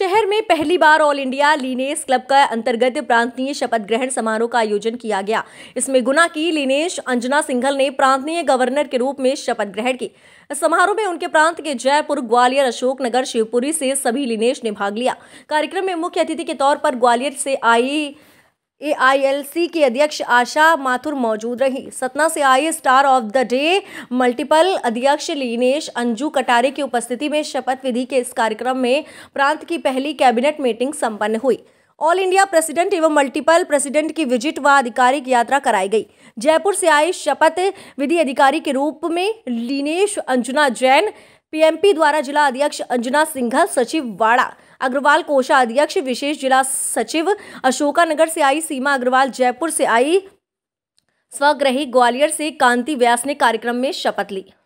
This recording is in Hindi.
शहर में पहली बार ऑल इंडिया लीनेस क्लब का अंतर्गत प्रांतीय शपथ ग्रहण समारोह का आयोजन किया गया इसमें गुना की लीनेश अंजना सिंघल ने प्रांतीय गवर्नर के रूप में शपथ ग्रहण की समारोह में उनके प्रांत के जयपुर ग्वालियर अशोकनगर शिवपुरी से सभी लीनेश ने भाग लिया कार्यक्रम में मुख्य अतिथि के तौर पर ग्वालियर से आई एआईएलसी की अध्यक्ष आशा माथुर मौजूद रही सतना से आए star of the day multiple अध्यक्ष लीनेश अंजू कटारे की उपस्थिति में शपथ विधि के इस कार्यक्रम में प्रांत की पहली कैबिनेट मीटिंग संपन्न हुई ऑल इंडिया प्रेसिडेंट एवं मल्टीपल प्रेसिडेंट की विजिट व आधिकारिक यात्रा कराई गई जयपुर से आए शपथ विधि अधिकारी के रूप में लीनेश अंजुना जैन पीएमपी द्वारा जिला अध्यक्ष अंजना सिंघल सचिव वाड़ा अग्रवाल कोषाध्यक्ष विशेष जिला सचिव अशोकानगर से आई सीमा अग्रवाल जयपुर से आई स्वग्रही ग्वालियर से कांति व्यास ने कार्यक्रम में शपथ ली